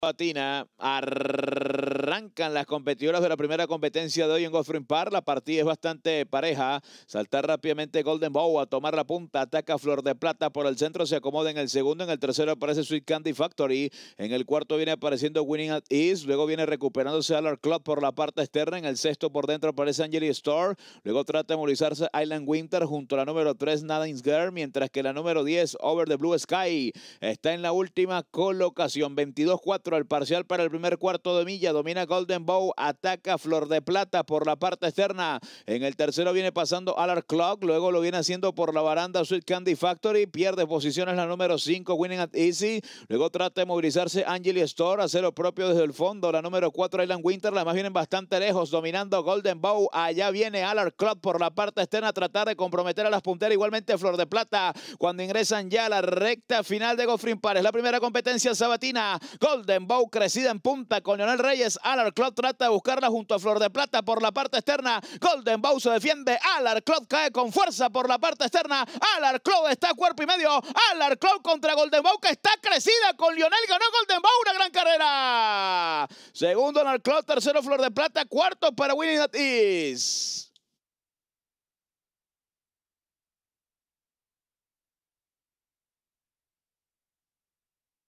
Patina, arrancan las competidoras de la primera competencia de hoy en Golf Park, La partida es bastante pareja. Saltar rápidamente Golden Bow a tomar la punta. Ataca Flor de Plata por el centro. Se acomoda en el segundo. En el tercero aparece Sweet Candy Factory. En el cuarto viene apareciendo Winning at East Luego viene recuperándose Alar Club por la parte externa. En el sexto por dentro aparece Angelie Store. Luego trata de movilizarse Island Winter junto a la número 3 Nadine's Girl. Mientras que la número 10 Over the Blue Sky está en la última colocación. 22-4 el parcial para el primer cuarto de milla. Domina Golden Bow, ataca Flor de Plata por la parte externa. En el tercero viene pasando Alar Clock, luego lo viene haciendo por la baranda Sweet Candy Factory. Pierde posiciones la número 5, Winning at Easy. Luego trata de movilizarse Angelie Store, hacer lo propio desde el fondo. La número 4, Island Winter, la más vienen bastante lejos, dominando Golden Bow. Allá viene Alar Clock por la parte externa, tratar de comprometer a las punteras. Igualmente Flor de Plata, cuando ingresan ya a la recta final de Goffrin Pares. La primera competencia sabatina, Golden Bow. crecida en punta con Lionel Reyes. Alar Club trata de buscarla junto a Flor de Plata por la parte externa. Golden Bow se defiende. Alar Club cae con fuerza por la parte externa. Alar Club está cuerpo y medio. Alar contra Golden Bow que está crecida con Lionel. Ganó Golden Bow una gran carrera. Segundo Alar tercero Flor de Plata, cuarto para Winnie Is.